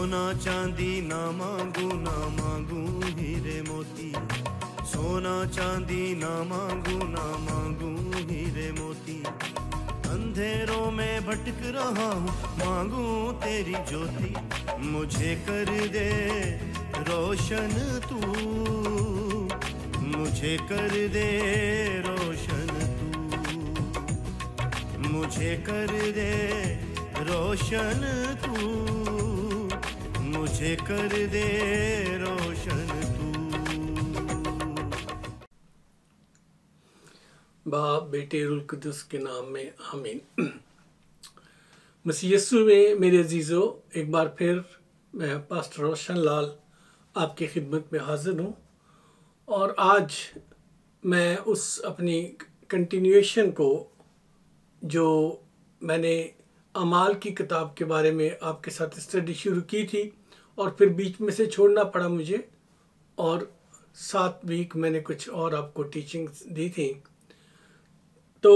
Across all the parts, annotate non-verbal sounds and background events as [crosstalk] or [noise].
सोना चांदी ना मांगू ना मांगू हीरे मोती सोना चांदी ना मांगू ना मांगू हीरे मोती अंधेरों में भटक रहा हूँ मांगू तेरी ज्योति मुझे कर दे रोशन तू मुझे कर दे रोशन तू मुझे कर दे रोशन तू मुझे कर दे रोशन तू बाप बेटे रुलकुदस के नाम में आमीन मसीह यस्सु में मेरे अजीज़ों एक बार फिर मैं पास्टर रोशन लाल आपकी खिदमत में हाजिर हूँ और आज मैं उस अपनी कंटिन्यूएशन को जो मैंने अमाल की किताब के बारे में आपके साथ स्टडी शुरू की थी और फिर बीच में से छोड़ना पड़ा मुझे और सात वीक मैंने कुछ और आपको टीचिंग दी थी तो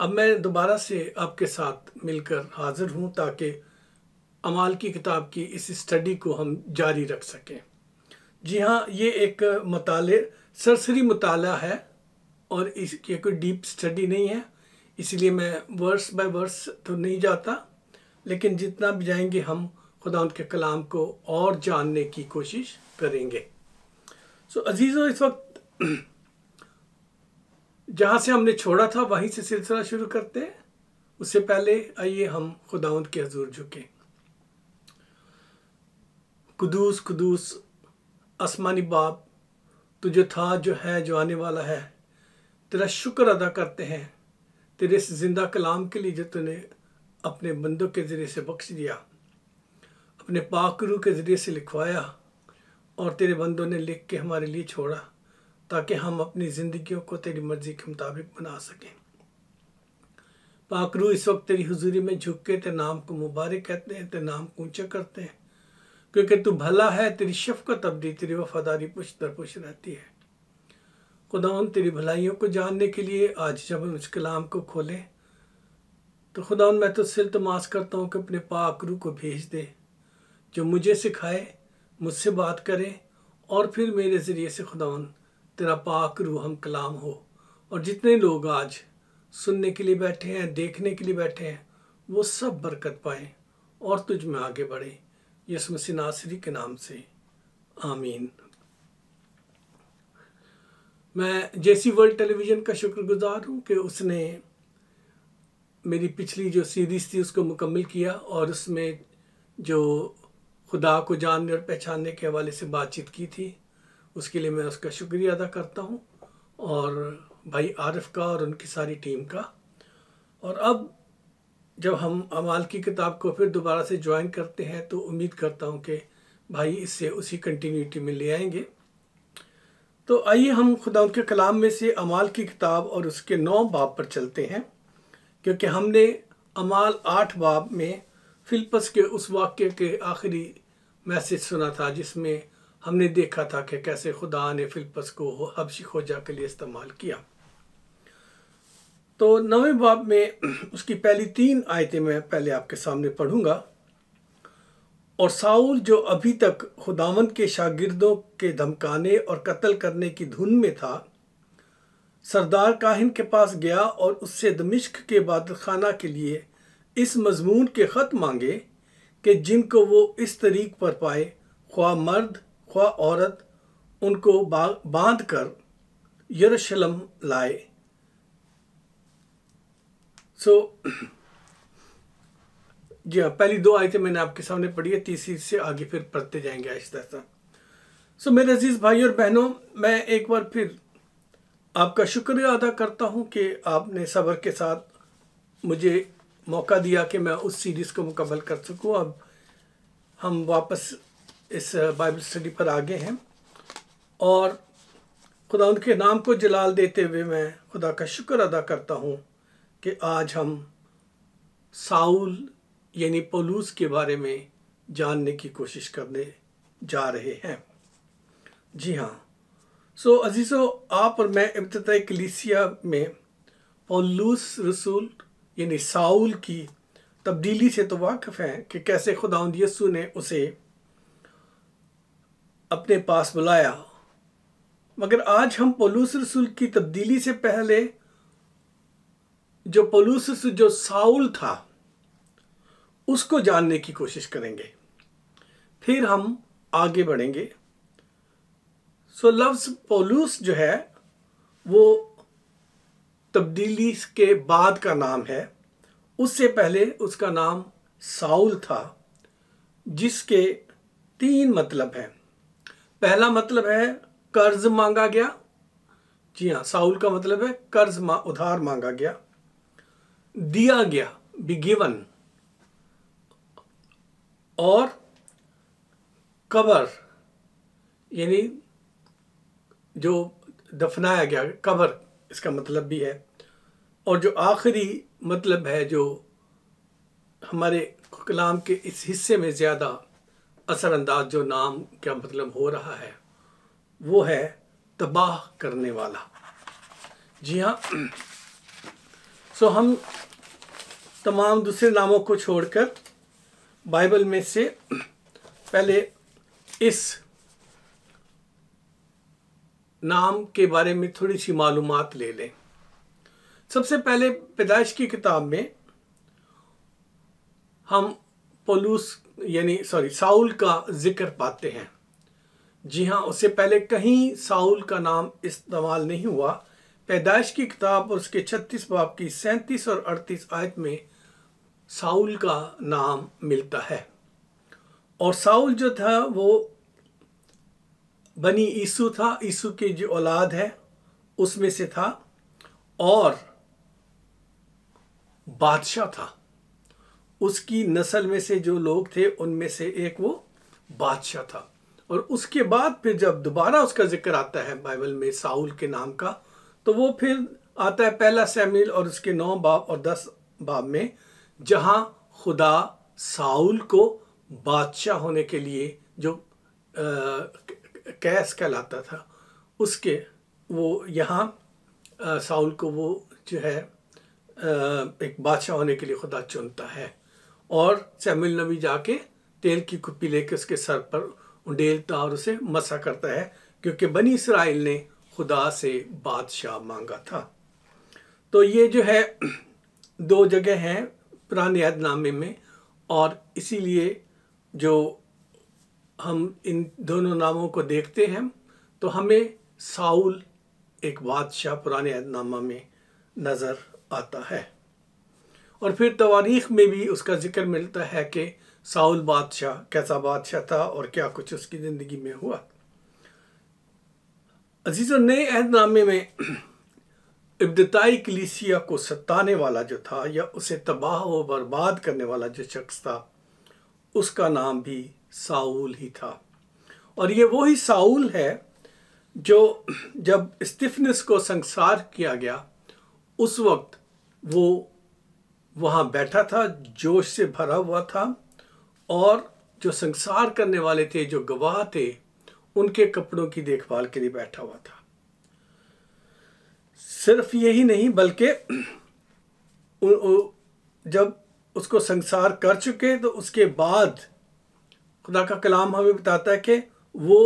अब मैं दोबारा से आपके साथ मिलकर हाज़िर हूँ ताकि अमाल की किताब की इस स्टडी को हम जारी रख सकें जी हाँ ये एक मताले सरसरी मताल है और इसकी कोई डीप स्टडी नहीं है इसलिए मैं वर्स बाय वर्स तो नहीं जाता लेकिन जितना भी जाएंगे हम खुदा के कलाम को और जानने की कोशिश करेंगे सो अजीज़ों इस वक्त [clears throat] जहाँ से हमने छोड़ा था वहीं से सिलसिला शुरू करते हैं उससे पहले आइए हम खुदाउन के हजूर झुके कुदूस कुदूस आसमानी बाप जो था जो है जो आने वाला है तेरा शुक्र अदा करते हैं तेरे इस जिंदा कलाम के लिए जो तूने अपने बंदों के ज़रिए से बख्श दिया अपने पाकरू के ज़रिए से लिखवाया और तेरे बंदों ने लिख के हमारे लिए छोड़ा ताकि हम अपनी ज़िंदगियों को तेरी मर्ज़ी के मुताबिक बना सकें पाकरू इस वक्त तेरी हुजूरी में झुक के तेरे नाम को मुबारक कहते हैं तेरे नाम को ऊँचा करते हैं क्योंकि तू भला है तेरी शफकत तब्दी तेरी वफादारी पुश दर पुश रहती है खुदा तेरी भलाइयों को जानने के लिए आज जब हम उस कलाम को खोलें तो खुदा मैं तो सिल तमाश करता हूँ कि अपने पाक रू को भेज दे जो मुझे सिखाए मुझसे बात करे और फिर मेरे ज़रिए से खुदा तेरा पाक रू हम कलाम हो और जितने लोग आज सुनने के लिए बैठे हैं देखने के लिए बैठे हैं वो सब बरकत पाए और तुझ में आगे बढ़े यसम सिनासरी नासरी के नाम से आमीन मैं जेसी वर्ल्ड टेलीविज़न का शुक्रगुजार हूँ कि उसने मेरी पिछली जो सीरीज़ थी उसको मुकम्मल किया और उसमें जो खुदा को जानने और पहचानने के हवाले से बातचीत की थी उसके लिए मैं उसका शुक्रिया अदा करता हूँ और भाई आरफ का और उनकी सारी टीम का और अब जब हम अमाल की किताब को फिर दोबारा से ज्वाइन करते हैं तो उम्मीद करता हूँ कि भाई इससे उसी कंटिन्यूटी में ले आएंगे तो आइए हम खुदा उनके कलाम में से अमाल की किताब और उसके नौ बाप पर चलते हैं क्योंकि हमने अमाल आठ बाब में फिलपस के उस वाक्य के आखिरी मैसेज सुना था जिसमें हमने देखा था कि कैसे खुदा ने फिलपस को हबशी खोजा के लिए इस्तेमाल किया तो नवे बाब में उसकी पहली तीन आयतें मैं पहले आपके सामने पढ़ूंगा और साउल जो अभी तक खुदावन के शागिर्दों के धमकाने और कत्ल करने की धुन में था सरदार काहिन के पास गया और उससे दमिश्क के बादल खाना के लिए इस मजमून के ख़त मांगे कि जिनको वो इस तरीक पर पाए ख्वा मर्द ख्वा औरत उनको बांध कर यरूशलम लाए सो so, [clears throat] जी हाँ पहली दो आयतें मैंने आपके सामने पढ़ी है तीसरी से आगे फिर पढ़ते जाएंगे आहिस्ता आहिस्ता सो so, मेरे अजीज़ भाई और बहनों मैं एक बार फिर आपका शुक्रिया अदा करता हूँ कि आपने सब्र के साथ मुझे मौका दिया कि मैं उस सीरीज़ को मुकम्मल कर सकूँ अब हम वापस इस बाइबल स्टडी पर आगे हैं और खुदा उनके नाम को जलाल देते हुए मैं खुदा का शुक्र अदा करता हूँ कि आज हम साउल यानी पलूस के बारे में जानने की कोशिश करने जा रहे हैं जी हाँ सो so, अजीज़ो आप और मैं इब्तदाई कलीसिया में पौलूस रसूल यानी साउल की तब्दीली से तो वाकफ़ हैं कि कैसे खुदा यसू ने उसे अपने पास बुलाया मगर आज हम पौलूस रसूल की तब्दीली से पहले जो पौलूस रसूल जो साउल था उसको जानने की कोशिश करेंगे फिर हम आगे बढ़ेंगे सो लफ्स पोलूस जो है वो तब्दीली के बाद का नाम है उससे पहले उसका नाम साउल था जिसके तीन मतलब हैं पहला मतलब है कर्ज मांगा गया जी हाँ साउल का मतलब है कर्ज मा, उधार मांगा गया दिया गया बी गिवन और कबर यानी जो दफनाया गया कबर इसका मतलब भी है और जो आखिरी मतलब है जो हमारे कलाम के इस हिस्से में ज़्यादा असरअंदाज जो नाम का मतलब हो रहा है वो है तबाह करने वाला जी हाँ सो हम तमाम दूसरे नामों को छोड़कर बाइबल में से पहले इस नाम के बारे में थोड़ी सी मालूम ले लें सबसे पहले पैदाइश की किताब में हम पोलूस यानी सॉरी साउल का जिक्र पाते हैं जी हाँ उससे पहले कहीं साउल का नाम इस्तेमाल नहीं हुआ पैदाइश की किताब और उसके छत्तीस बाप की सैंतीस और अड़तीस आयत में साउल का नाम मिलता है और साउल जो था वो बनी ईसु था ईसु के जो औलाद है उसमें से था और बादशाह था उसकी नस्ल में से जो लोग थे उनमें से एक वो बादशाह था और उसके बाद फिर जब दोबारा उसका जिक्र आता है बाइबल में साउल के नाम का तो वो फिर आता है पहला सैमिल और उसके नौ बाब और दस बाब में जहाँ खुदा साउल को बादशाह होने के लिए जो कैस कहलाता था उसके वो यहाँ साउल को वो जो है एक बादशाह होने के लिए खुदा चुनता है और सैमिल नबी जाके तेल की कुप्पी लेके उसके सर पर उंडेलता और उसे मसा करता है क्योंकि बनी इसराइल ने खुदा से बादशाह मांगा था तो ये जो है दो जगह हैं पुराने अहदनामे में और इसीलिए जो हम इन दोनों नामों को देखते हैं तो हमें साउल एक बादशाह पुराने नामा में नज़र आता है और फिर तवारीख में भी उसका जिक्र मिलता है कि साउल बादशाह कैसा बादशाह था और क्या कुछ उसकी ज़िंदगी में हुआ अजीज़ नए अहदनामे में इब्तदाई कलीसिया को सताने वाला जो था या उसे तबाह व बर्बाद करने वाला जो शख्स था उसका नाम भी साउल ही था और ये वो ही साउल है जो जब स्टिफनेस को संसार किया गया उस वक्त वो वहाँ बैठा था जोश से भरा हुआ था और जो संसार करने वाले थे जो गवाह थे उनके कपड़ों की देखभाल के लिए बैठा हुआ था सिर्फ यही नहीं बल्कि जब उसको संसार कर चुके तो उसके बाद खुदा का कलाम हमें बताता है कि वो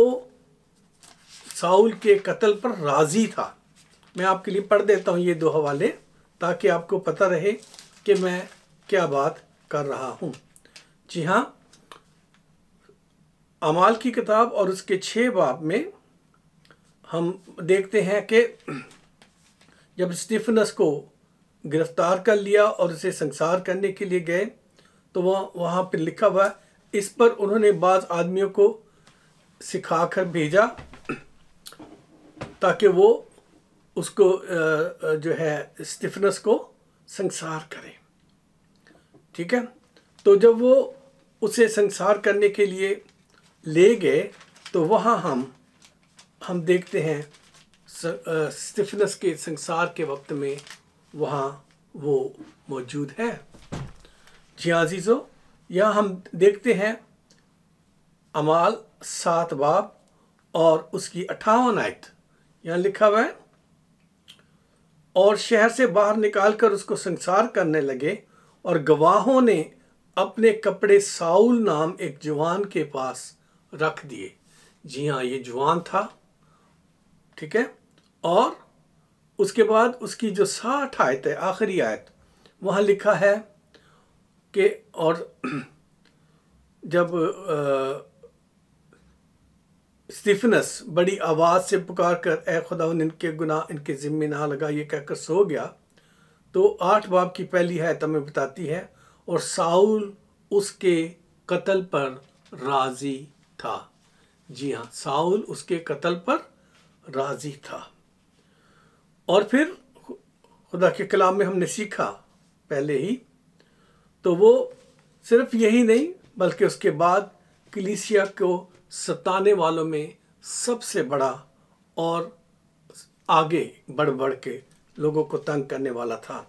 साउल के कत्ल पर राज़ी था मैं आपके लिए पढ़ देता हूँ ये दो हवाले ताकि आपको पता रहे कि मैं क्या बात कर रहा हूँ जी हाँ अमाल की किताब और उसके छः बाब में हम देखते हैं कि जब स्टीफनस को गिरफ्तार कर लिया और उसे संसार करने के लिए गए तो वह वहाँ पर लिखा हुआ इस पर उन्होंने बाज आदमियों को सिखा कर भेजा ताकि वो उसको जो है स्टिफनेस को संसार करें ठीक है तो जब वो उसे संसार करने के लिए ले गए तो वहाँ हम हम देखते हैं स्टिफनेस के संसार के वक्त में वहाँ वो मौजूद है जी आजीज़ों हाँ, यह हम देखते हैं अमाल सात बाब और उसकी अठावन आयत यहाँ लिखा हुआ है और शहर से बाहर निकालकर उसको संसार करने लगे और गवाहों ने अपने कपड़े साउल नाम एक जवान के पास रख दिए जी हाँ ये जवान था ठीक है और उसके बाद उसकी जो साठ आयत है आखिरी आयत वहाँ लिखा है के और जब स्टिफनस बड़ी आवाज़ से पुकार कर ए खुदा इनके गुनाह इनके ज़िम्मे ना लगा ये कहकर सो गया तो आठ बाब की पहली हैत हमें बताती है और साउल उसके कत्ल पर राज़ी था जी हाँ साउल उसके कत्ल पर राज़ी था और फिर खुदा के कलाम में हमने सीखा पहले ही तो वो सिर्फ यही नहीं बल्कि उसके बाद कलीसिया को सताने वालों में सबसे बड़ा और आगे बढ़ बढ़ के लोगों को तंग करने वाला था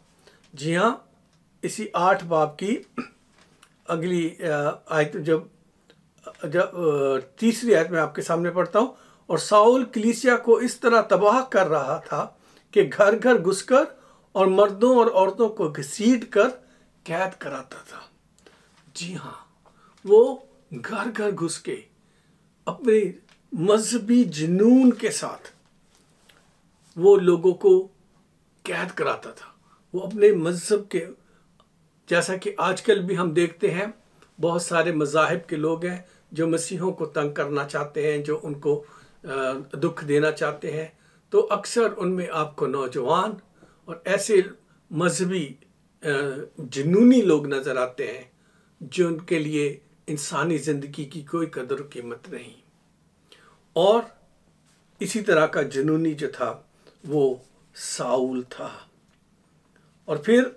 जी हाँ इसी आठ बाप की अगली आयत जब जब तीसरी आयत में आपके सामने पढ़ता हूँ और साउल कलीसिया को इस तरह तबाह कर रहा था कि घर घर घुसकर और मर्दों और औरतों को घसीट कर कैद कराता था जी हाँ वो घर घर घुस के अपने मजहबी जुनून के साथ वो लोगों को कैद कराता था वो अपने मज़हब के जैसा कि आजकल भी हम देखते हैं बहुत सारे मज़ाहब के लोग हैं जो मसीहों को तंग करना चाहते हैं जो उनको दुख देना चाहते हैं तो अक्सर उनमें आपको नौजवान और ऐसे मजहबी जुनूनी लोग नज़र आते हैं जो उनके लिए इंसानी ज़िंदगी की कोई कदर कीमत नहीं और इसी तरह का जुनूनी जो था वो साउल था और फिर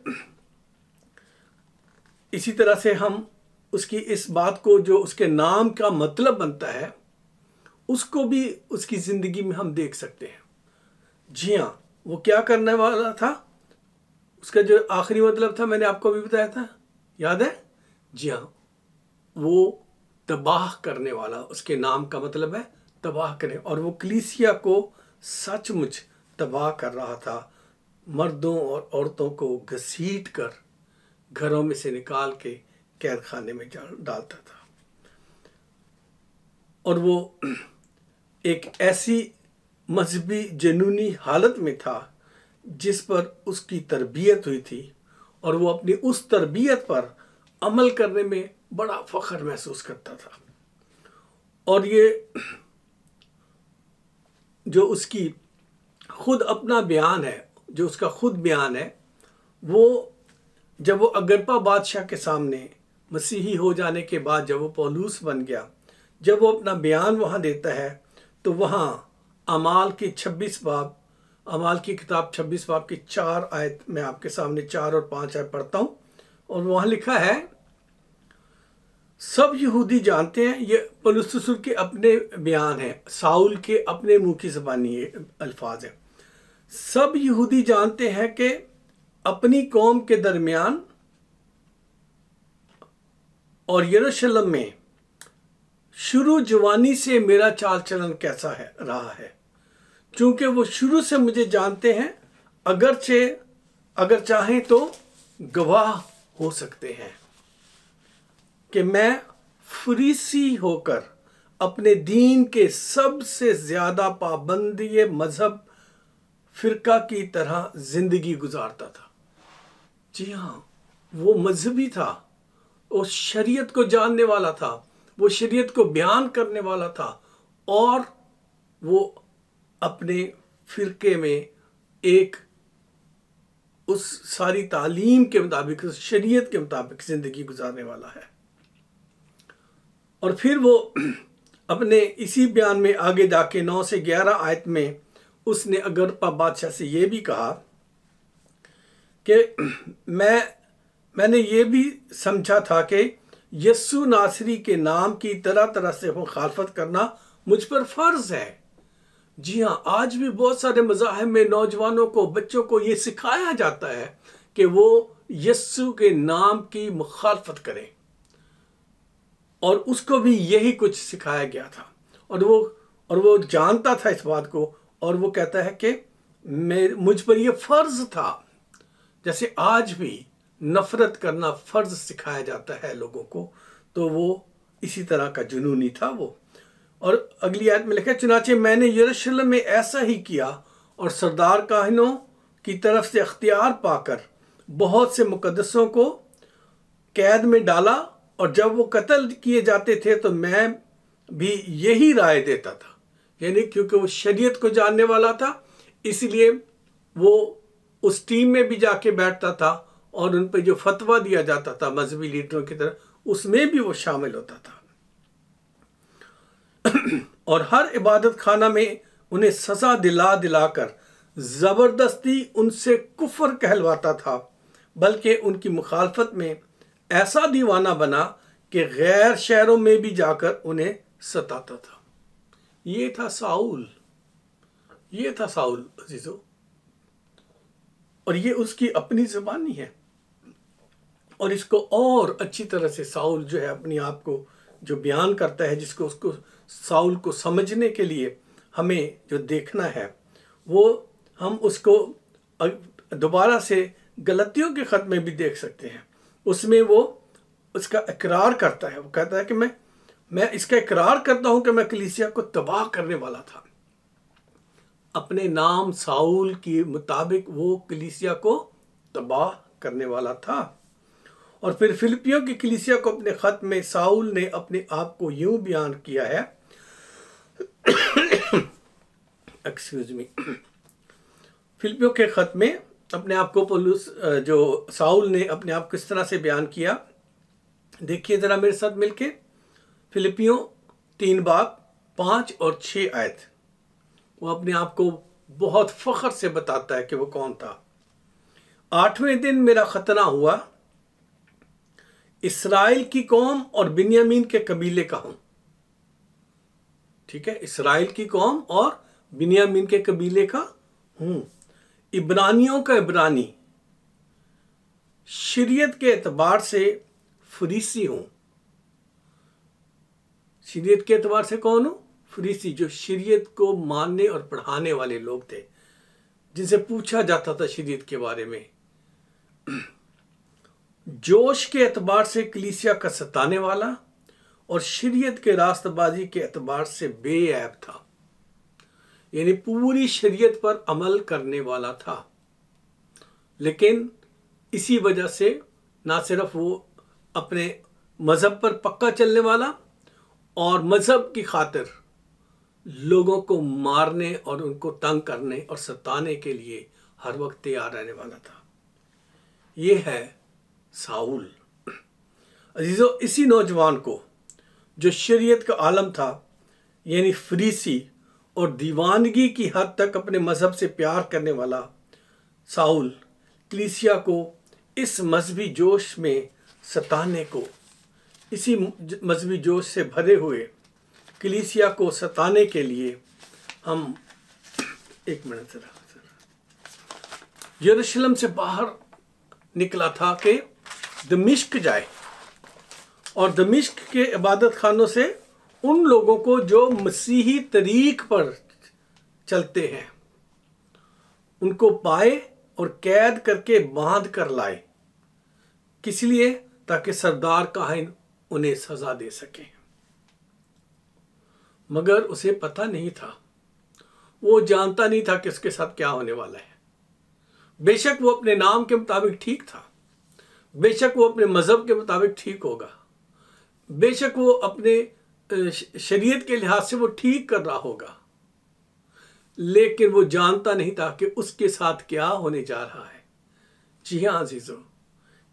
इसी तरह से हम उसकी इस बात को जो उसके नाम का मतलब बनता है उसको भी उसकी ज़िंदगी में हम देख सकते हैं जी हाँ वो क्या करने वाला था उसका जो आखिरी मतलब था मैंने आपको अभी बताया था याद है जी हाँ वो तबाह करने वाला उसके नाम का मतलब है तबाह करने और वो क्लीसिया को सचमुच तबाह कर रहा था मर्दों और औरतों को घसीट कर घरों में से निकाल के कैद खाने में डालता था और वो एक ऐसी मजहबी जनूनी हालत में था जिस पर उसकी तरबियत हुई थी और वो अपनी उस तरबियत पर अमल करने में बड़ा फ़ख्र महसूस करता था और ये जो उसकी खुद अपना बयान है जो उसका खुद बयान है वो जब वो अगरपा बादशाह के सामने मसीही हो जाने के बाद जब वो पौलूस बन गया जब वो अपना बयान वहाँ देता है तो वहाँ अमाल के छब्बीस बाब अमाल की किताब छब्बीस बाप की चार आयत में आपके सामने चार और पांच आयत पढ़ता हूँ और वहां लिखा है सब यहूदी जानते हैं ये पलुसुर के अपने बयान है साउल के अपने मुंह की जबानी अल्फाज है सब यहूदी जानते हैं कि अपनी कौम के दरमियान और यरूशलेम में शुरू जवानी से मेरा चाल चलन कैसा है रहा है क्योंकि वो शुरू से मुझे जानते हैं अगरचे अगर चाहें तो गवाह हो सकते हैं कि मैं फ्रीसी होकर अपने दीन के सबसे ज़्यादा पाबंदी मज़हब फ़िरका की तरह ज़िंदगी गुजारता था जी हाँ वो मजहबी था वो शरीयत को जानने वाला था वो शरीयत को बयान करने वाला था और वो अपने फिरके में एक उस सारी तालीम के मुताबिक उस शरीयत के मुताबिक ज़िंदगी गुजारने वाला है और फिर वो अपने इसी बयान में आगे जाके नौ से ग्यारह आयत में उसने अगरपा बादशाह से ये भी कहा कि मैं मैंने ये भी समझा था कि यस्सु नासरी के नाम की तरह तरह से मुखालफत करना मुझ पर फ़र्ज़ है जी हाँ आज भी बहुत सारे मजाहब में नौजवानों को बच्चों को ये सिखाया जाता है कि वो यस्सु के नाम की मुखालफत करें और उसको भी यही कुछ सिखाया गया था और वो और वो जानता था इस बात को और वो कहता है कि मेरे मुझ पर ये फ़र्ज़ था जैसे आज भी नफ़रत करना फ़र्ज़ सिखाया जाता है लोगों को तो वो इसी तरह का जुनूनी था वो और अगली आयत में लिखा चुनाचे मैंने यरूशलेम में ऐसा ही किया और सरदार काहिनों की तरफ से अख्तियार पाकर बहुत से मुकदसों को कैद में डाला और जब वो कत्ल किए जाते थे तो मैं भी यही राय देता था यानी क्योंकि वो शरीयत को जानने वाला था इसलिए वो उस टीम में भी जाके बैठता था और उन पर जो फतवा दिया जाता था मजहबी लीडरों की तरफ उसमें भी वो शामिल होता था और हर इबादत खाना में उन्हें सजा दिला दिलाकर ज़बरदस्ती उनसे कुफर कहलवाता था बल्कि उनकी मुखालफत में ऐसा दीवाना बना कि गैर शहरों में भी जाकर उन्हें सताता था ये था साउल ये था साउल अजीज़ो और ये उसकी अपनी ज़बानी है और इसको और अच्छी तरह से साउल जो है अपने आप को जो बयान करता है जिसको उसको साउल को समझने के लिए हमें जो देखना है वो हम उसको दोबारा से गलतियों के ख़त में भी देख सकते हैं उसमें वो उसका इकरार करता है वो कहता है कि मैं मैं इसका इकरार करता हूं कि मैं कलीसिया को तबाह करने वाला था अपने नाम साउल के मुताबिक वो कलीसिया को तबाह करने वाला था और फिर फिलिपियों की कलीसिया को अपने ख़त में साउल ने अपने आप को यूं बयान किया है एक्सक्यूज मी फिल्पियों के ख़त में अपने आप को पोलूस जो साउल ने अपने आप किस तरह से बयान किया देखिए ज़रा मेरे साथ मिलके फिलिपियो तीन बाप पांच और छह आयत वो अपने आप को बहुत फ़ख्र से बताता है कि वो कौन था आठवें दिन मेरा ख़तना हुआ इसराइल की कौम और बिन्यामीन के कबीले का हूं ठीक है इसराइल की कौम और बिनियामिन के कबीले का हूं इब्रानियों का इब्रानी शरीयत के एतबार से फरीसी हूं शरीयत के एतबार से कौन हूं फरीसी जो शरीयत को मानने और पढ़ाने वाले लोग थे जिनसे पूछा जाता था शरीयत के बारे में [clears throat] जोश के एतबार से कलीसिया का सताने वाला और शरीयत के रास्तबाजी के अतबार से बेऐब था यानी पूरी शरीयत पर अमल करने वाला था लेकिन इसी वजह से ना सिर्फ वो अपने मज़हब पर पक्का चलने वाला और मज़हब की खातिर लोगों को मारने और उनको तंग करने और सताने के लिए हर वक्त तैयार रहने वाला था ये है साउल अजीज़ो इसी नौजवान को जो शरीयत का आलम था यानी फ्रीसी और दीवानगी की हद तक अपने मज़हब से प्यार करने वाला साउल क्लीसिया को इस मजहबी जोश में सताने को इसी मजहबी जोश से भरे हुए क्लीसिया को सताने के लिए हम एक मिनट जरा यरूशलेम से बाहर निकला था कि दमिश्क जाए और दमिश्क के इबादत खानों से उन लोगों को जो मसीही तरीक पर चलते हैं उनको पाए और कैद करके बांध कर लाए किस लिए ताकि सरदार काहिन उन्हें सजा दे सके मगर उसे पता नहीं था वो जानता नहीं था कि उसके साथ क्या होने वाला है बेशक वो अपने नाम के मुताबिक ठीक था बेशक वो अपने मज़हब के मुताबिक ठीक होगा बेशक वो अपने शरीयत के लिहाज से वो ठीक कर रहा होगा लेकिन वो जानता नहीं था कि उसके साथ क्या होने जा रहा है जी हाँ अजीज़ों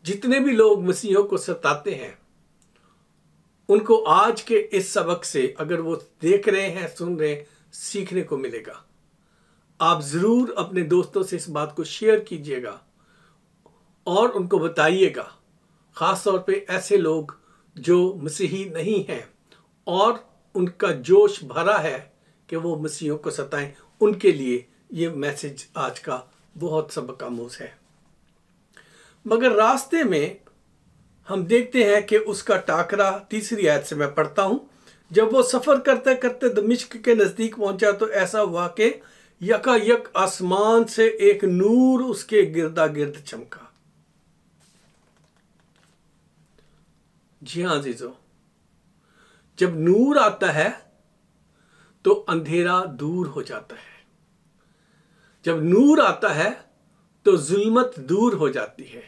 जितने भी लोग मसीहों को सताते हैं उनको आज के इस सबक से अगर वो देख रहे हैं सुन रहे हैं सीखने को मिलेगा आप ज़रूर अपने दोस्तों से इस बात को शेयर कीजिएगा और उनको बताइएगा ख़ास तौर पे ऐसे लोग जो मसीही नहीं है और उनका जोश भरा है कि वो मसीहों को सताएं उनके लिए ये मैसेज आज का बहुत सबक आमोज है मगर रास्ते में हम देखते हैं कि उसका टाकरा तीसरी आयत से मैं पढ़ता हूँ जब वो सफ़र करते करते दमिश्क के नज़दीक पहुँचा तो ऐसा हुआ कि यकायक आसमान से एक नूर उसके गिरदा गिर्द चमका जी हाँ जीजो जब नूर आता है तो अंधेरा दूर हो जाता है जब नूर आता है तो जुल्मत दूर हो जाती है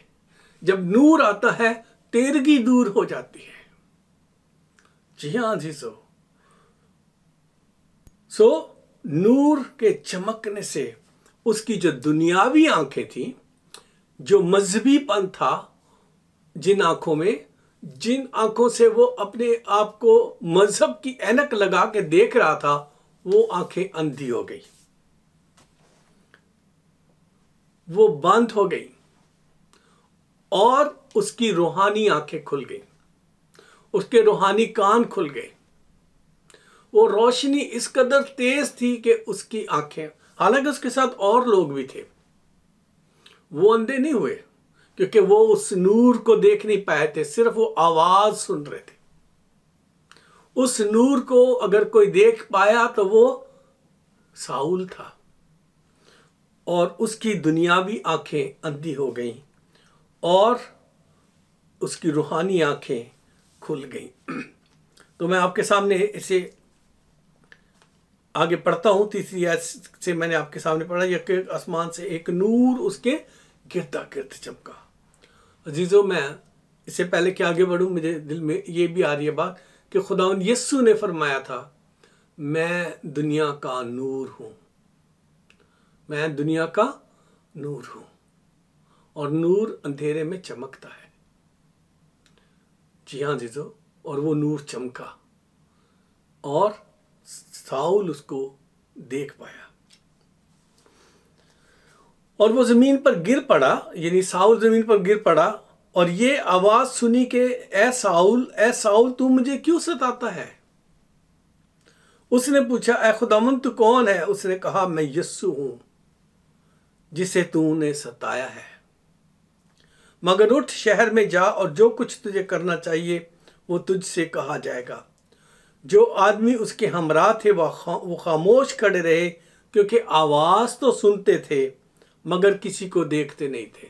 जब नूर आता है तेरगी दूर हो जाती है जी हाँ जीजो सो नूर के चमकने से उसकी जो दुनियावी आंखें थी जो मजहबी था जिन आंखों में जिन आंखों से वो अपने आप को मजहब की एनक लगा के देख रहा था वो आंखें अंधी हो गई वो बंद हो गई और उसकी रूहानी आंखें खुल गई उसके रूहानी कान खुल गए वो रोशनी इस कदर तेज थी कि उसकी आंखें हालांकि उसके साथ और लोग भी थे वो अंधे नहीं हुए क्योंकि वो उस नूर को देख नहीं पाए थे सिर्फ वो आवाज सुन रहे थे उस नूर को अगर कोई देख पाया तो वो साउल था और उसकी दुनियावी आंखें अंधी हो गईं और उसकी रूहानी आंखें खुल गईं तो मैं आपके सामने इसे आगे पढ़ता हूं तीसरी आयत से मैंने आपके सामने पढ़ा यह आसमान से एक नूर उसके गिरता गिरत चमका अजीज़ों मैं इससे पहले कि आगे बढ़ूँ मुझे दिल में ये भी आ रही है बात कि खुदा यस्सु ने फरमाया था मैं दुनिया का नूर हूँ मैं दुनिया का नूर हूँ और नूर अंधेरे में चमकता है जी हाँ जीजो और वो नूर चमका और साउल उसको देख पाया और वो ज़मीन पर गिर पड़ा यानी साउल ज़मीन पर गिर पड़ा और ये आवाज़ सुनी के ए साउल ए साउल तू मुझे क्यों सताता है उसने पूछा ए खुदामन तू कौन है उसने कहा मैं यस्सु हूं जिसे तूने सताया है मगर उठ शहर में जा और जो कुछ तुझे करना चाहिए वो तुझसे कहा जाएगा जो आदमी उसके हमरा थे वह वो खामोश खड़े रहे क्योंकि आवाज़ तो सुनते थे मगर किसी को देखते नहीं थे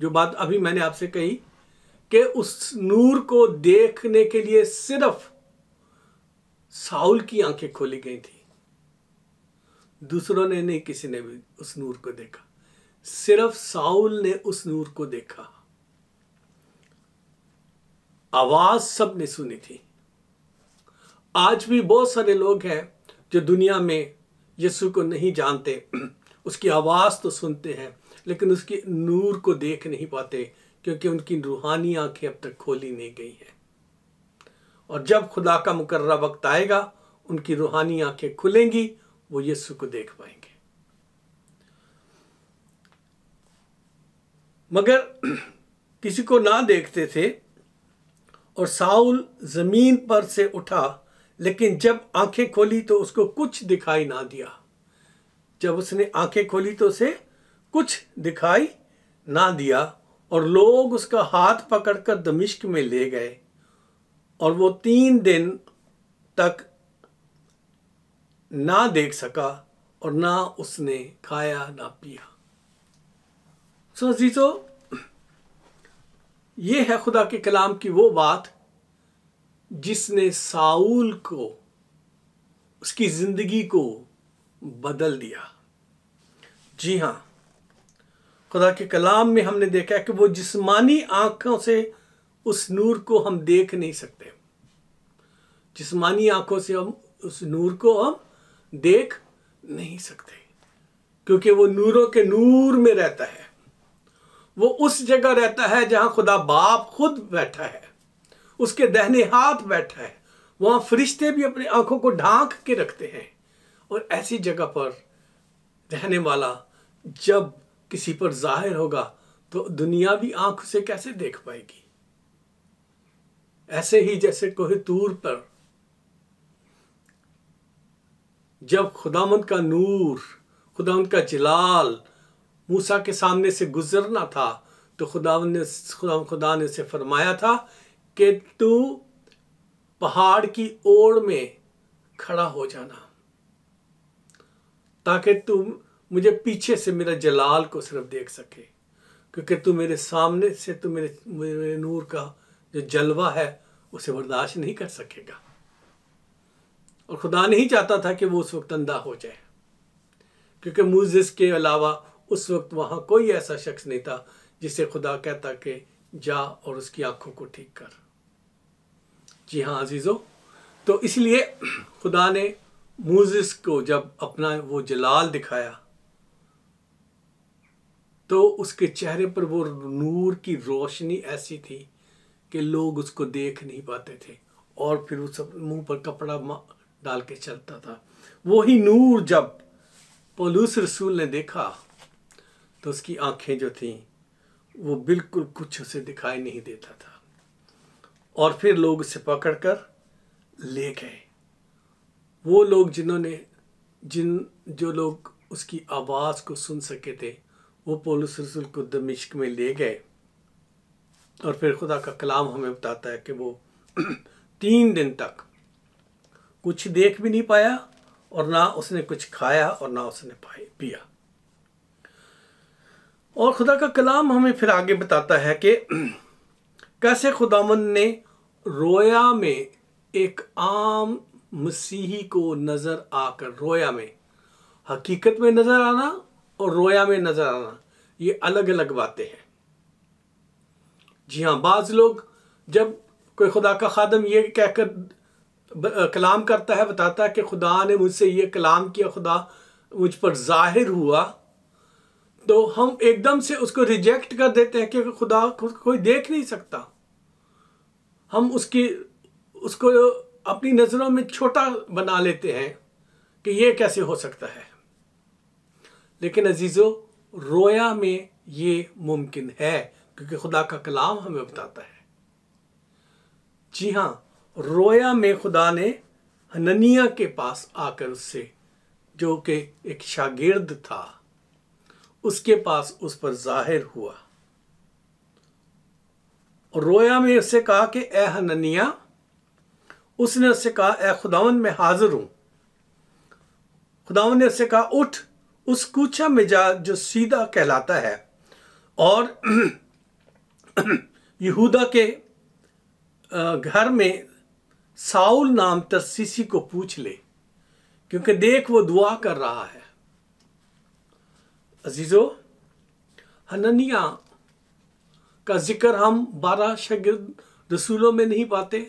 जो बात अभी मैंने आपसे कही कि उस नूर को देखने के लिए सिर्फ साउल की आंखें खोली गई थी दूसरों ने नहीं किसी ने भी उस नूर को देखा सिर्फ साउल ने उस नूर को देखा आवाज सब ने सुनी थी आज भी बहुत सारे लोग हैं जो दुनिया में यीशु को नहीं जानते उसकी आवाज़ तो सुनते हैं लेकिन उसके नूर को देख नहीं पाते क्योंकि उनकी रूहानी आंखें अब तक खोली नहीं गई हैं और जब खुदा का मुकर्र वक्त आएगा उनकी रूहानी आंखें खुलेंगी वो यस्सु को देख पाएंगे मगर किसी को ना देखते थे और साउल ज़मीन पर से उठा लेकिन जब आंखें खोली तो उसको कुछ दिखाई ना दिया जब उसने आंखें खोली तो उसे कुछ दिखाई ना दिया और लोग उसका हाथ पकड़कर दमिश्क में ले गए और वो तीन दिन तक ना देख सका और ना उसने खाया ना पिया सो ये है खुदा के कलाम की वो बात जिसने साउल को उसकी ज़िंदगी को बदल दिया जी हाँ खुदा के कलाम में हमने देखा है कि वो जिस्मानी आंखों से उस नूर को हम देख नहीं सकते जिस्मानी आंखों से हम उस नूर को हम देख नहीं सकते क्योंकि वो नूरों के नूर में रहता है वो उस जगह रहता है जहाँ खुदा बाप खुद बैठा है उसके दहने हाथ बैठा है वहाँ फरिश्ते भी अपनी आंखों को ढांक के रखते हैं और ऐसी जगह पर रहने वाला जब किसी पर जाहिर होगा तो दुनिया भी आंख से कैसे देख पाएगी ऐसे ही जैसे कोहे तूर पर जब खुदामंद का नूर खुदामंद का जलाल मूसा के सामने से गुजरना था तो खुदावन ने खुदा खुदा ने उसे फरमाया था कि तू पहाड़ की ओर में खड़ा हो जाना ताकि तुम मुझे पीछे से मेरा जलाल को सिर्फ देख सके क्योंकि तू मेरे सामने से तू मेरे मेरे नूर का जो जलवा है उसे बर्दाश्त नहीं कर सकेगा और खुदा नहीं चाहता था कि वो उस वक्त अंधा हो जाए क्योंकि मूजिस के अलावा उस वक्त वहाँ कोई ऐसा शख्स नहीं था जिसे खुदा कहता कि जा और उसकी आंखों को ठीक कर जी हाँ अजीज़ों तो इसलिए खुदा ने मूजिस को जब अपना वो जलाल दिखाया तो उसके चेहरे पर वो नूर की रोशनी ऐसी थी कि लोग उसको देख नहीं पाते थे और फिर उस मुंह पर कपड़ा डाल के चलता था वही नूर जब पलूस रसूल ने देखा तो उसकी आंखें जो थीं वो बिल्कुल कुछ उसे दिखाई नहीं देता था और फिर लोग उसे पकड़कर ले गए वो लोग जिन्होंने जिन जो लोग उसकी आवाज़ को सुन सके थे वो पौलुस रसूल को दमिश्क में ले गए और फिर खुदा का कलाम हमें बताता है कि वो [clears throat] तीन दिन तक कुछ देख भी नहीं पाया और ना उसने कुछ खाया और ना उसने पाए पिया और खुदा का कलाम हमें फिर आगे बताता है कि [clears throat] कैसे खुदामन ने रोया में एक आम मसीही को नज़र आकर रोया में हकीकत में नज़र आना और रोया में नजर आना ये अलग अलग बातें हैं जी हाँ बाज लोग जब कोई खुदा का खादम ये कहकर कलाम करता है बताता है कि खुदा ने मुझसे ये कलाम किया खुदा मुझ पर जाहिर हुआ तो हम एकदम से उसको रिजेक्ट कर देते हैं क्योंकि खुदा कोई देख नहीं सकता हम उसकी उसको अपनी नज़रों में छोटा बना लेते हैं कि ये कैसे हो सकता है लेकिन अजीज़ो रोया में ये मुमकिन है क्योंकि खुदा का कलाम हमें बताता है जी हाँ रोया में खुदा ने हननिया के पास आकर उससे जो कि एक शागिर्द था उसके पास उस पर जाहिर हुआ और रोया में उससे कहा कि ए हननिया उसने उससे कहा ए खुदावन मैं हाजिर हूं खुदावन ने उससे कहा उठ उस कूचा मिजाज जो सीधा कहलाता है और [clears throat] यहूदा के घर में साउल नाम तरसीसी को पूछ ले क्योंकि देख वो दुआ कर रहा है अजीज़ो हननिया का जिक्र हम बारह शगिर्द रसूलों में नहीं पाते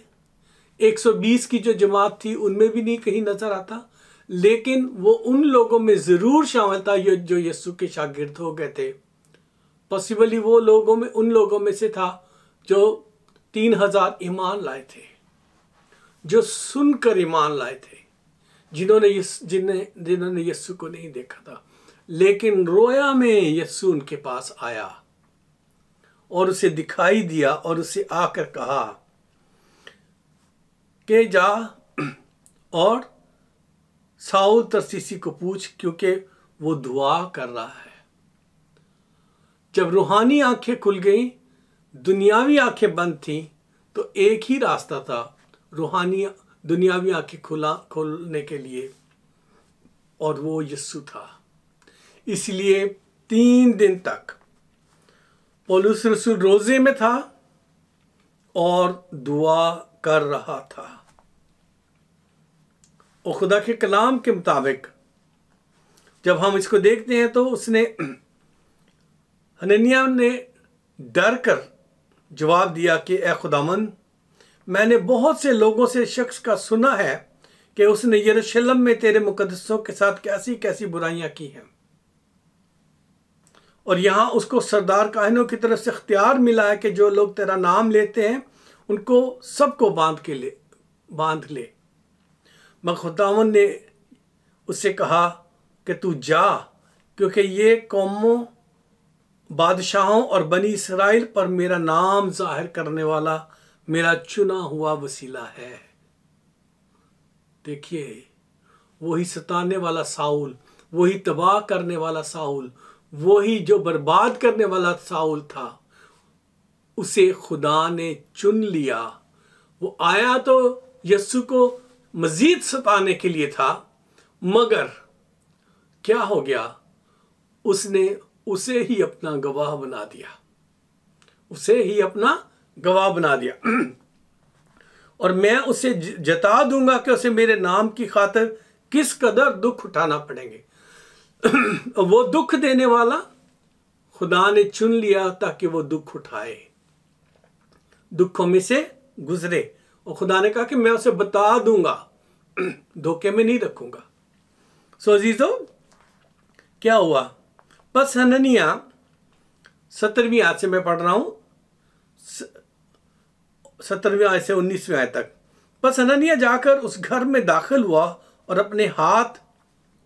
120 की जो जमात थी उनमें भी नहीं कहीं नज़र आता लेकिन वो उन लोगों में ज़रूर शामिल था जो यस्सु के शागिर्द हो गए थे पॉसिबली वो लोगों में उन लोगों में से था जो तीन हज़ार ईमान लाए थे जो सुनकर ईमान लाए थे जिन्होंने जिन्हें जिन्होंने यस्सु को नहीं देखा था लेकिन रोया में यस्सु उनके पास आया और उसे दिखाई दिया और उसे आकर कहा कि जा और साउल तरसीसी को पूछ क्योंकि वो दुआ कर रहा है जब रूहानी आंखें खुल गईं दुनियावी आंखें बंद थीं तो एक ही रास्ता था रूहानी दुनियावी आंखें खुला खोलने के लिए और वो यस्सु था इसलिए तीन दिन तक पोलूस रसूल रोज़े में था और दुआ कर रहा था और खुदा के कलाम के मुताबिक जब हम इसको देखते हैं तो उसने हननिया ने डर कर जवाब दिया कि ए खुदामन मैंने बहुत से लोगों से शख्स का सुना है कि उसने यरूशलेम में तेरे मुकदसों के साथ कैसी कैसी बुराइयां की हैं और यहाँ उसको सरदार काहनों की तरफ से अख्तियार मिला है कि जो लोग तेरा नाम लेते हैं उनको सबको बांध के ले बांध ले खुदावन ने उससे कहा कि तू जा क्योंकि ये कौमों बादशाहों और बनी इसराइल पर मेरा नाम जाहिर करने वाला मेरा चुना हुआ वसीला है देखिए वही सताने वाला साउल वही तबाह करने वाला साउल वही जो बर्बाद करने वाला साउल था उसे खुदा ने चुन लिया वो आया तो यस्सु को मजीद सताने के लिए था मगर क्या हो गया उसने उसे ही अपना गवाह बना दिया उसे ही अपना गवाह बना दिया [clears throat] और मैं उसे जता दूंगा कि उसे मेरे नाम की खातर किस कदर दुख उठाना पड़ेंगे [clears throat] वो दुख देने वाला खुदा ने चुन लिया ताकि वो दुख उठाए दुखों में से गुजरे और खुदा ने कहा कि मैं उसे बता दूंगा धोखे में नहीं रखूंगा सो अजीज़ो क्या हुआ बस हननिया सत्रहवीं आज से मैं पढ़ रहा हूं सत्तरवीं आज से उन्नीसवीं आय तक बस हननिया जाकर उस घर में दाखिल हुआ और अपने हाथ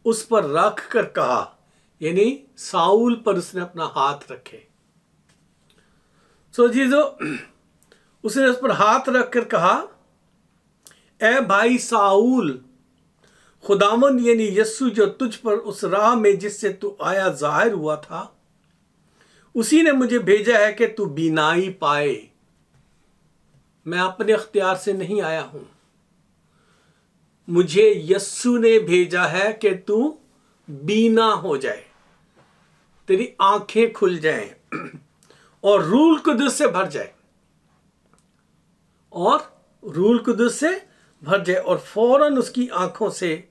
उस पर रख कर कहा यानी साउल पर उसने अपना हाथ रखे सो so, जीजो उसने उस पर हाथ रखकर कहा ए भाई साउल खुदावन यानी यस्सु जो तुझ पर उस राह में जिससे तू आया जाहिर हुआ था उसी ने मुझे भेजा है कि तू बीनाई पाए मैं अपने अख्तियार से नहीं आया हूं मुझे यस्सु ने भेजा है कि तू बीना हो जाए तेरी आंखें खुल जाएं और रूल कुदस से भर जाए और रूल कुदस से भर जाए और फौरन उसकी आंखों से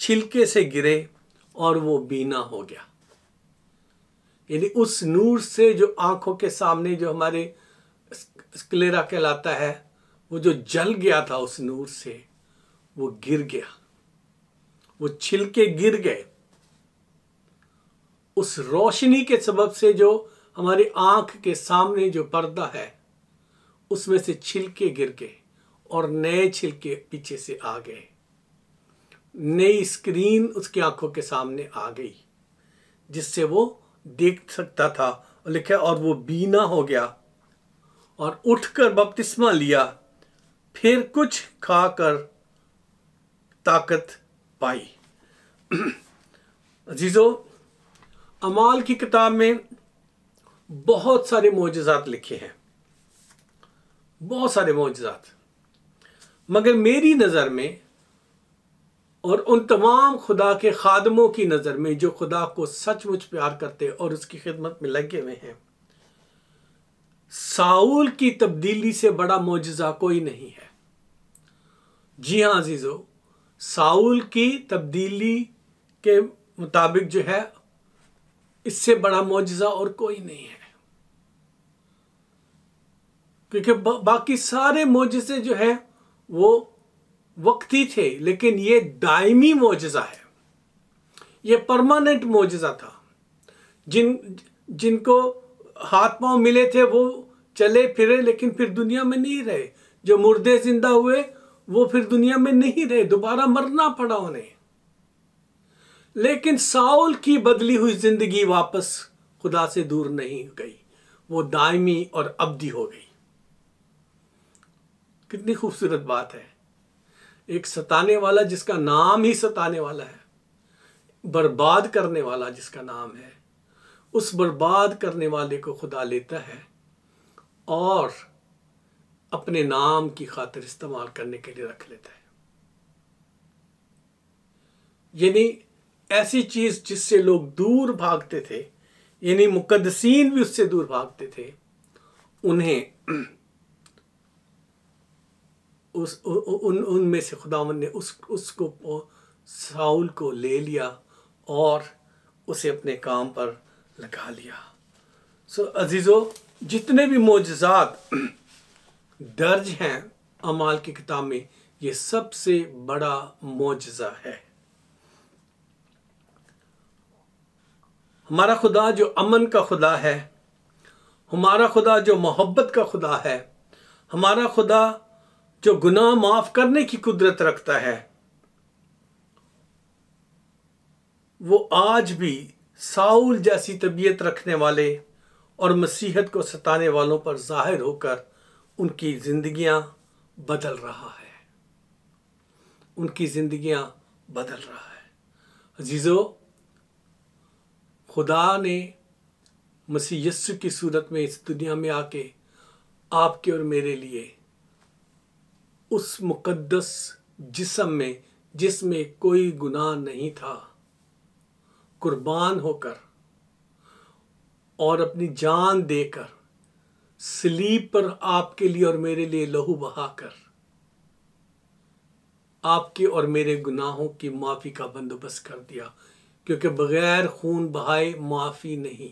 छिलके से गिरे और वो बीना हो गया यानी उस नूर से जो आंखों के सामने जो हमारे स्क्लेरा कहलाता है वो जो जल गया था उस नूर से वो गिर गया वो छिलके गिर गए उस रोशनी के सबब से जो हमारी आंख के सामने जो पर्दा है उसमें से छिलके गिर गए और नए छिलके पीछे से आ गए नई स्क्रीन उसकी आंखों के सामने आ गई जिससे वो देख सकता था और लिखा और वो बीना हो गया और उठकर बपतिस्मा लिया फिर कुछ खाकर ताकत पाई [clears throat] अजीज़ो अमाल की किताब में बहुत सारे मोजात लिखे हैं बहुत सारे मोजात मगर मेरी नज़र में और उन तमाम खुदा के खादमों की नज़र में जो खुदा को सचमुच प्यार करते और उसकी खिदमत में लगे हुए हैं साउल की तब्दीली से बड़ा मुजजा कोई नहीं है जी हाँ अजीज़ो साउल की तब्दीली के मुताबिक जो है इससे बड़ा मुजजा और कोई नहीं है क्योंकि बाकी सारे मोजे जो है वो वक्ती थे लेकिन ये दायमी मोजा है ये परमानेंट मोजा था जिन जिनको हाथ पांव मिले थे वो चले फिरे लेकिन फिर दुनिया में नहीं रहे जो मुर्दे जिंदा हुए वो फिर दुनिया में नहीं रहे दोबारा मरना पड़ा उन्हें लेकिन साउल की बदली हुई जिंदगी वापस खुदा से दूर नहीं गई वो दायमी और अब्दी हो गई कितनी खूबसूरत बात है एक सताने वाला जिसका नाम ही सताने वाला है बर्बाद करने वाला जिसका नाम है उस बर्बाद करने वाले को खुदा लेता है और अपने नाम की खातिर इस्तेमाल करने के लिए रख लेता है यानी ऐसी चीज जिससे लोग दूर भागते थे यानी मुकदसीन भी उससे दूर भागते थे उन्हें उस उ, उ, उन उनमें से खुदावन ने उस उसको साउल को ले लिया और उसे अपने काम पर लगा लिया सो अजीज़ो जितने भी मोजात दर्ज हैं अमाल की किताब में ये सबसे बड़ा मोजा है हमारा खुदा जो अमन का खुदा है हमारा खुदा जो मोहब्बत का खुदा है हमारा खुदा जो गुनाह माफ करने की कुदरत रखता है वो आज भी साउल जैसी तबीयत रखने वाले और मसीहत को सताने वालों पर जाहिर होकर उनकी जिंदगियां बदल रहा है उनकी जिंदगियां बदल रहा है अजीज़ो खुदा ने मसीयस यस्सु की सूरत में इस दुनिया में आके आपके और मेरे लिए उस मुकद्दस जिसम में जिसमें कोई गुनाह नहीं था कुर्बान होकर और अपनी जान देकर स्लीप पर आपके लिए और मेरे लिए लहू बहाकर आपके और मेरे गुनाहों की माफ़ी का बंदोबस्त कर दिया क्योंकि बगैर खून बहाए माफ़ी नहीं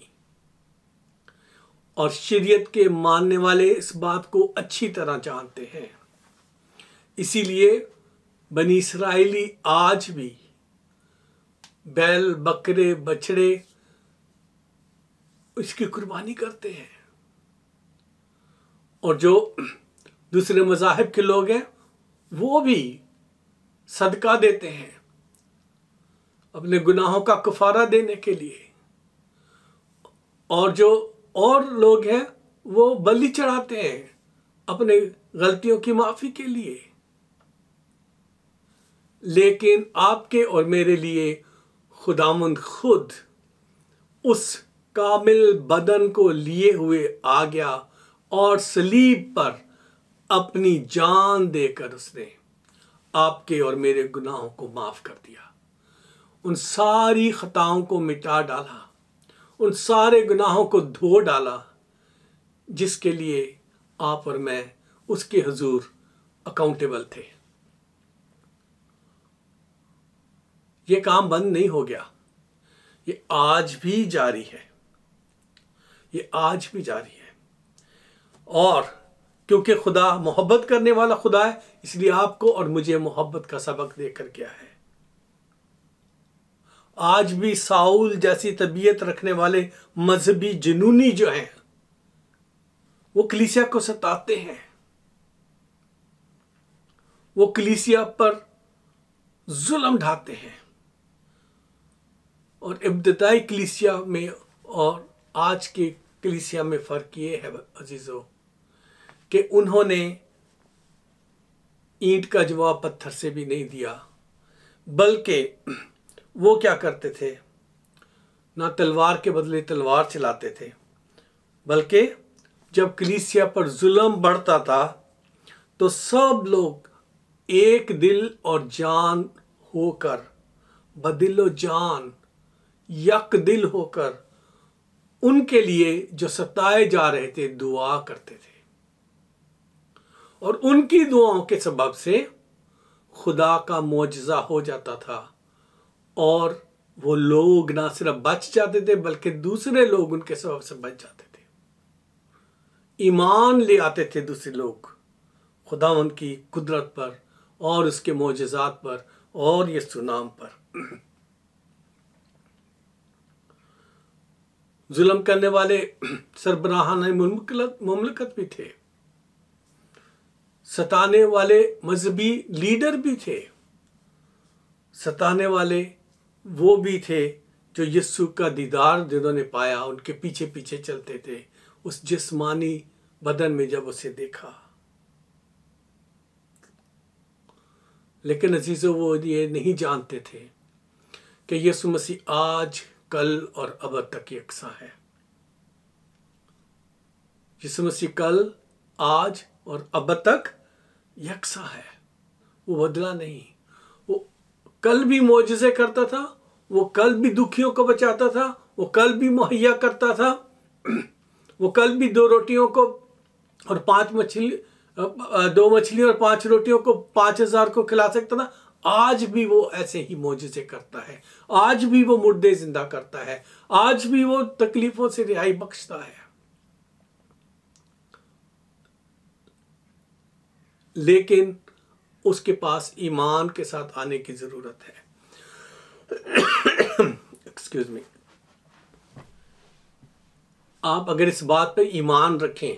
और शरीयत के मानने वाले इस बात को अच्छी तरह जानते हैं इसीलिए बनी इसराइली आज भी बैल बकरे बछड़े इसकी कुर्बानी करते हैं और जो दूसरे मजाहब के लोग हैं वो भी सदका देते हैं अपने गुनाहों का कफारा देने के लिए और जो और लोग हैं वो बलि चढ़ाते हैं अपने गलतियों की माफ़ी के लिए लेकिन आपके और मेरे लिए खुदामंद खुद उस कामिल बदन को लिए हुए आ गया और सलीब पर अपनी जान देकर उसने आपके और मेरे गुनाहों को माफ़ कर दिया उन सारी खताओं को मिटा डाला उन सारे गुनाहों को धो डाला जिसके लिए आप और मैं उसके हजूर अकाउंटेबल थे ये काम बंद नहीं हो गया ये आज भी जारी है ये आज भी जारी है और क्योंकि खुदा मोहब्बत करने वाला खुदा है इसलिए आपको और मुझे मोहब्बत का सबक देकर गया है आज भी साउल जैसी तबीयत रखने वाले मजहबी जुनूनी जो हैं वो कलीसिया को सताते हैं वो कलीसिया पर जुलम ढाते हैं और इब्तदाई कलिसिया में और आज के कलिसिया में फ़र्क ये है अजीज़ों कि उन्होंने ईंट का जवाब पत्थर से भी नहीं दिया बल्कि वो क्या करते थे ना तलवार के बदले तलवार चलाते थे बल्कि जब कलिसिया पर जुल्म बढ़ता था तो सब लोग एक दिल और जान होकर बदिलो जान यक दिल होकर उनके लिए जो सताए जा रहे थे दुआ करते थे और उनकी दुआओं के सबब से खुदा का मुआजा हो जाता था और वो लोग ना सिर्फ बच जाते थे बल्कि दूसरे लोग उनके सबब से बच जाते थे ईमान ले आते थे दूसरे लोग खुदा उनकी कुदरत पर और उसके मुआजात पर और ये सुनाम पर जुलम करने वाले सरबराहान ममलकत भी थे सताने वाले मजहबी लीडर भी थे सताने वाले वो भी थे जो यस्सु का दीदार जिन्होंने पाया उनके पीछे पीछे चलते थे उस जिस्मानी बदन में जब उसे देखा लेकिन अजीज़ों वो ये नहीं जानते थे कि यसु मसीह आज कल और अब तक यकसा है यीशु मसीह कल आज और अब तक यकसा है वो बदला नहीं वो कल भी मोजे करता था वो कल भी दुखियों को बचाता था वो कल भी मुहैया करता था वो कल भी दो रोटियों को और पांच मछली दो मछली और पांच रोटियों को पांच हजार को खिला सकता था आज भी वो ऐसे ही मोजे करता है आज भी वो मुर्दे जिंदा करता है आज भी वो तकलीफों से रिहाई बख्शता है लेकिन उसके पास ईमान के साथ आने की जरूरत है एक्सक्यूज मी आप अगर इस बात पर ईमान रखें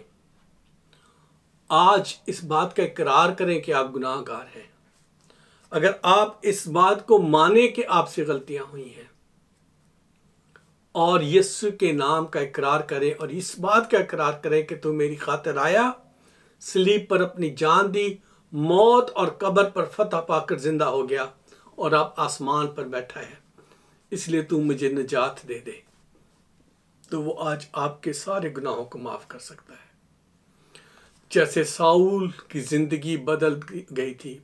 आज इस बात का इकरार करें कि आप गुनाहगार हैं अगर आप इस बात को माने कि आपसे गलतियां हुई हैं और यीशु के नाम का इकरार करें और इस बात का इकरार करें कि तू मेरी खातिर आया स्लीप पर अपनी जान दी मौत और कब्र पर फतह पाकर जिंदा हो गया और अब आसमान पर बैठा है इसलिए तू मुझे निजात दे दे तो वो आज आपके सारे गुनाहों को माफ कर सकता है जैसे साउल की जिंदगी बदल गई थी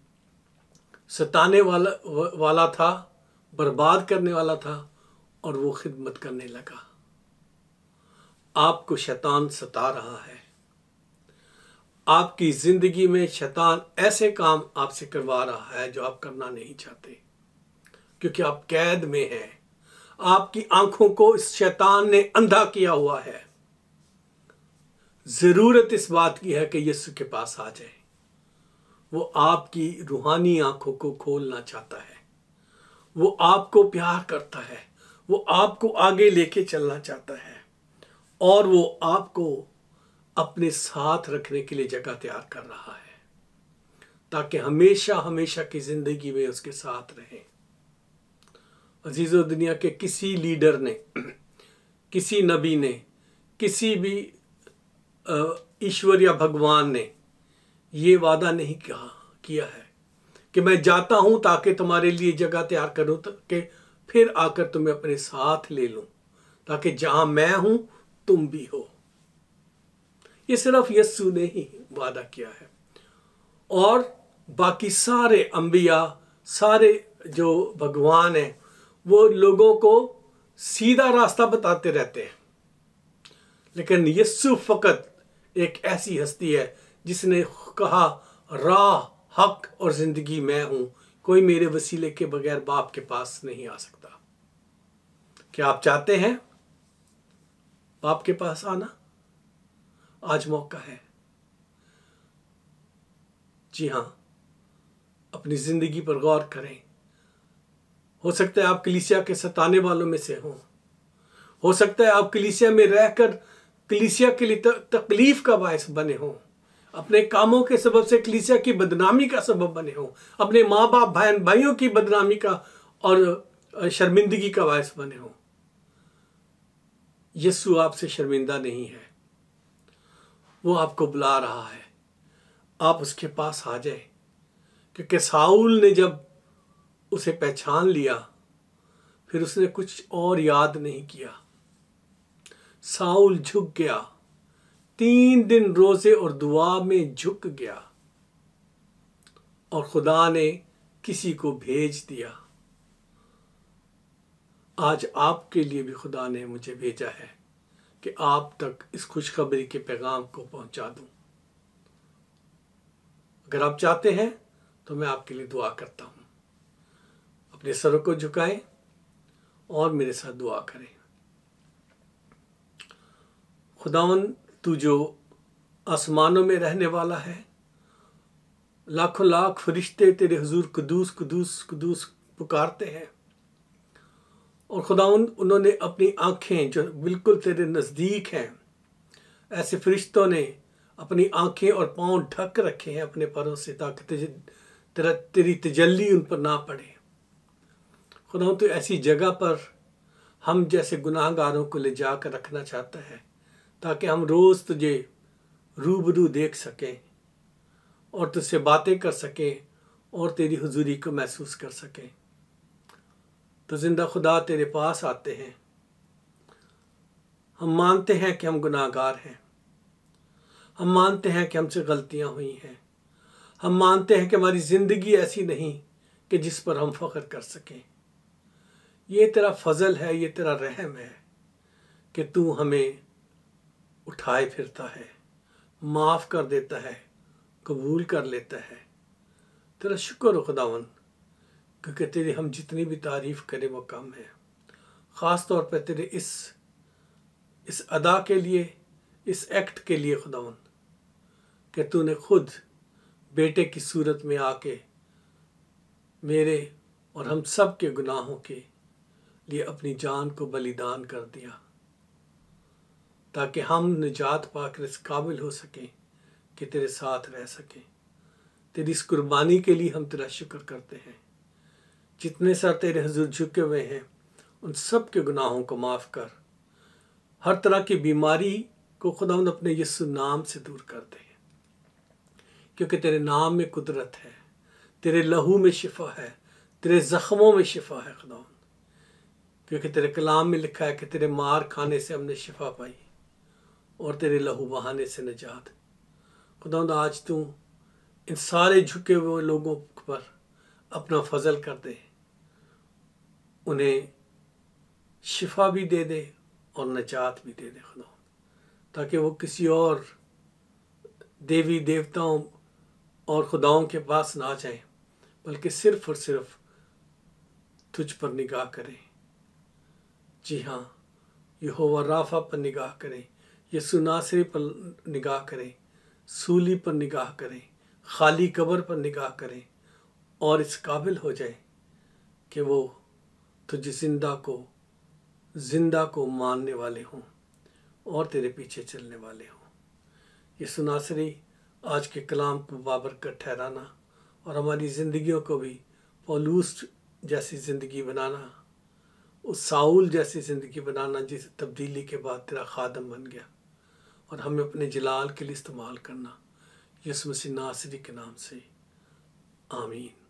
सताने वाला वाला था बर्बाद करने वाला था और वो खिदमत करने लगा आपको शैतान सता रहा है आपकी ज़िंदगी में शैतान ऐसे काम आपसे करवा रहा है जो आप करना नहीं चाहते क्योंकि आप कैद में हैं आपकी आंखों को इस शैतान ने अंधा किया हुआ है ज़रूरत इस बात की है कि यीशु के पास आ जाए वो आपकी रूहानी आंखों को खोलना चाहता है वो आपको प्यार करता है वो आपको आगे लेके चलना चाहता है और वो आपको अपने साथ रखने के लिए जगह तैयार कर रहा है ताकि हमेशा हमेशा की जिंदगी में उसके साथ रहें अजीज दुनिया के किसी लीडर ने किसी नबी ने किसी भी ईश्वर या भगवान ने ये वादा नहीं कहा किया है कि मैं जाता हूं ताकि तुम्हारे लिए जगह तैयार करूं ताकि फिर आकर तुम्हें अपने साथ ले लूं ताकि जहां मैं हूं तुम भी हो ये सिर्फ यस्सु ने ही वादा किया है और बाकी सारे अंबिया सारे जो भगवान हैं वो लोगों को सीधा रास्ता बताते रहते हैं लेकिन यस्सु फ़कत एक ऐसी हस्ती है जिसने कहा राह हक और जिंदगी मैं हूं कोई मेरे वसीले के बगैर बाप के पास नहीं आ सकता क्या आप चाहते हैं बाप के पास आना आज मौका है जी हां अपनी ज़िंदगी पर गौर करें हो सकता है आप कलिसिया के सताने वालों में से हों हो सकता है आप कलिसिया में रहकर कलिसिया के लिए तकलीफ का बायस बने हों अपने कामों के सबब से कलीसिया की बदनामी का सबब बने हो अपने माँ बाप बहन भाइयों की बदनामी का और शर्मिंदगी का बायस बने हो यस्सु आपसे शर्मिंदा नहीं है वो आपको बुला रहा है आप उसके पास आ जाए क्योंकि साउल ने जब उसे पहचान लिया फिर उसने कुछ और याद नहीं किया साउल झुक गया तीन दिन रोजे और दुआ में झुक गया और खुदा ने किसी को भेज दिया आज आपके लिए भी खुदा ने मुझे भेजा है कि आप तक इस खुशखबरी के पैगाम को पहुंचा दूं अगर आप चाहते हैं तो मैं आपके लिए दुआ करता हूं अपने सरों को झुकाएं और मेरे साथ दुआ करें खुदावन तू जो आसमानों में रहने वाला है लाखों लाख फरिश्ते तेरे हजूर कदूस कदूस कदूस पुकारते हैं और खुदा उन, उन्होंने अपनी आँखें जो बिल्कुल तेरे नज़दीक हैं ऐसे फरिश्तों ने अपनी आँखें और पाँव ढक रखे हैं अपने परों से ताकि तेरा तेरी तजल्ली उन पर ना पड़े खुदा तो ऐसी जगह पर हम जैसे गुनाहगारों को ले जाकर रखना चाहता है ताकि हम रोज़ तुझे रूबरू देख सकें और तुझसे बातें कर सकें और तेरी हुजूरी को महसूस कर सकें तो ज़िंदा खुदा तेरे पास आते हैं हम मानते हैं कि हम गुनाहगार हैं हम मानते हैं कि हमसे गलतियां हुई हैं हम मानते हैं कि हमारी ज़िंदगी ऐसी नहीं कि जिस पर हम फ़ख्र कर सकें ये तेरा फजल है ये तेरा रहम है कि तू हमें उठाए फिरता है माफ़ कर देता है कबूल कर लेता है तेरा शुक्र खुदावन क्योंकि तेरी हम जितनी भी तारीफ़ करें वो कम है ख़ास तौर पर तेरे इस इस अदा के लिए इस एक्ट के लिए खुदावन कि तूने खुद बेटे की सूरत में आके मेरे और हम सब के गुनाहों के लिए अपनी जान को बलिदान कर दिया ताकि हम निजात पाकर इस काबिल हो सकें कि तेरे साथ रह सकें तेरी इस कुर्बानी के लिए हम तेरा शुक्र करते हैं जितने सर तेरे हजूर झुके हुए हैं उन सब के गुनाहों को माफ़ कर हर तरह की बीमारी को खुदा अपने यस्सु नाम से दूर कर दे क्योंकि तेरे नाम में कुदरत है तेरे लहू में शिफा है तेरे ज़ख्मों में शिफा है खुदा क्योंकि तेरे कलाम में लिखा है कि तेरे मार खाने से हमने शिफा पाई और तेरे लहू बहाने से निजात खुदा आज तू इन सारे झुके हुए लोगों पर अपना फजल कर दे उन्हें शिफा भी दे दे और नजात भी दे दे खुदा ताकि वो किसी और देवी देवताओं और खुदाओं के पास ना जाएं बल्कि सिर्फ और सिर्फ तुझ पर निगाह करें जी हाँ यहोवा राफा पर निगाह करें यसु नासरे पर निगाह करें सूली पर निगाह करें खाली कबर पर निगाह करें और इस काबिल हो जाए कि वो तुझ जिंदा को जिंदा को मानने वाले हों और तेरे पीछे चलने वाले हों यसु नासरी आज के कलाम को बाबरकत ठहराना और हमारी ज़िंदगियों को भी पॉलूस जैसी ज़िंदगी बनाना उस साउल जैसी ज़िंदगी बनाना जिस तब्दीली के बाद तेरा खादम बन गया और हमें अपने जलाल के लिए इस्तेमाल करना यसमसी नासरी के नाम से आमीन